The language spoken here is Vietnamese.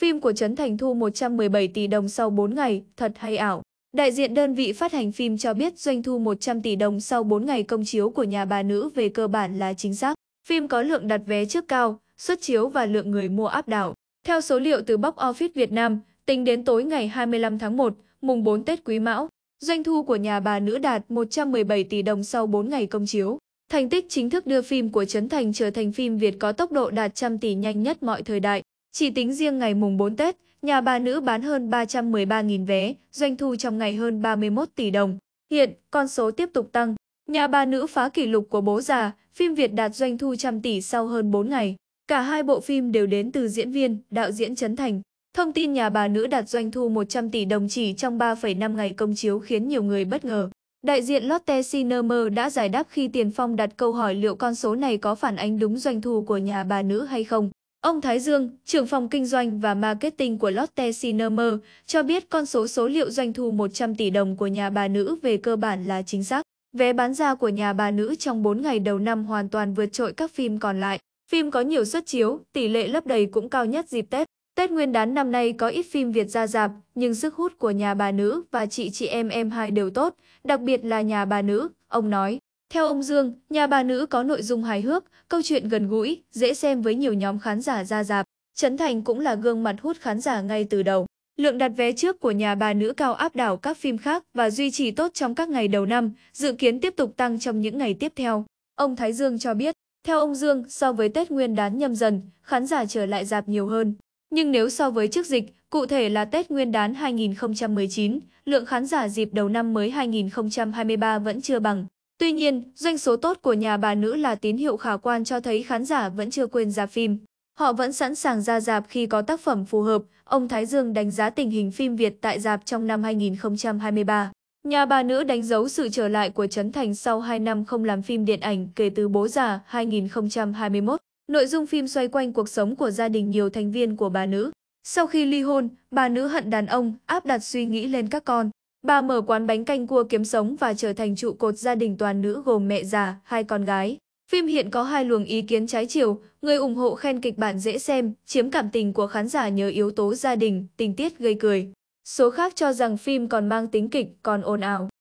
Phim của Trấn Thành thu 117 tỷ đồng sau 4 ngày, thật hay ảo. Đại diện đơn vị phát hành phim cho biết doanh thu 100 tỷ đồng sau 4 ngày công chiếu của nhà bà nữ về cơ bản là chính xác. Phim có lượng đặt vé trước cao, xuất chiếu và lượng người mua áp đảo. Theo số liệu từ Box Office Việt Nam, tính đến tối ngày 25 tháng 1, mùng 4 Tết Quý Mão, doanh thu của nhà bà nữ đạt 117 tỷ đồng sau 4 ngày công chiếu. Thành tích chính thức đưa phim của Trấn Thành trở thành phim Việt có tốc độ đạt trăm tỷ nhanh nhất mọi thời đại. Chỉ tính riêng ngày mùng 4 Tết, nhà bà nữ bán hơn 313.000 vé, doanh thu trong ngày hơn 31 tỷ đồng. Hiện, con số tiếp tục tăng. Nhà bà nữ phá kỷ lục của bố già, phim Việt đạt doanh thu trăm tỷ sau hơn 4 ngày. Cả hai bộ phim đều đến từ diễn viên, đạo diễn Trấn Thành. Thông tin nhà bà nữ đạt doanh thu 100 tỷ đồng chỉ trong 3,5 ngày công chiếu khiến nhiều người bất ngờ. Đại diện Lotte Cinema đã giải đáp khi Tiền Phong đặt câu hỏi liệu con số này có phản ánh đúng doanh thu của nhà bà nữ hay không. Ông Thái Dương, trưởng phòng kinh doanh và marketing của Lotte Cinema cho biết con số số liệu doanh thu 100 tỷ đồng của nhà bà nữ về cơ bản là chính xác. Vé bán ra của nhà bà nữ trong 4 ngày đầu năm hoàn toàn vượt trội các phim còn lại. Phim có nhiều suất chiếu, tỷ lệ lấp đầy cũng cao nhất dịp Tết. Tết Nguyên đán năm nay có ít phim Việt ra dạp, nhưng sức hút của nhà bà nữ và chị chị em em hai đều tốt, đặc biệt là nhà bà nữ, ông nói. Theo ông Dương, nhà bà nữ có nội dung hài hước, câu chuyện gần gũi, dễ xem với nhiều nhóm khán giả ra dạp. Trấn Thành cũng là gương mặt hút khán giả ngay từ đầu. Lượng đặt vé trước của nhà bà nữ cao áp đảo các phim khác và duy trì tốt trong các ngày đầu năm, dự kiến tiếp tục tăng trong những ngày tiếp theo. Ông Thái Dương cho biết, theo ông Dương, so với Tết Nguyên đán nhâm dần, khán giả trở lại dạp nhiều hơn. Nhưng nếu so với trước dịch, cụ thể là Tết Nguyên đán 2019, lượng khán giả dịp đầu năm mới 2023 vẫn chưa bằng. Tuy nhiên, doanh số tốt của nhà bà nữ là tín hiệu khả quan cho thấy khán giả vẫn chưa quên ra phim. Họ vẫn sẵn sàng ra dạp khi có tác phẩm phù hợp, ông Thái Dương đánh giá tình hình phim Việt tại dạp trong năm 2023. Nhà bà nữ đánh dấu sự trở lại của Trấn Thành sau 2 năm không làm phim điện ảnh kể từ Bố già 2021. Nội dung phim xoay quanh cuộc sống của gia đình nhiều thành viên của bà nữ. Sau khi ly hôn, bà nữ hận đàn ông, áp đặt suy nghĩ lên các con. Bà mở quán bánh canh cua kiếm sống và trở thành trụ cột gia đình toàn nữ gồm mẹ già, hai con gái. Phim hiện có hai luồng ý kiến trái chiều, người ủng hộ khen kịch bản dễ xem, chiếm cảm tình của khán giả nhờ yếu tố gia đình, tình tiết gây cười. Số khác cho rằng phim còn mang tính kịch, còn ồn ào.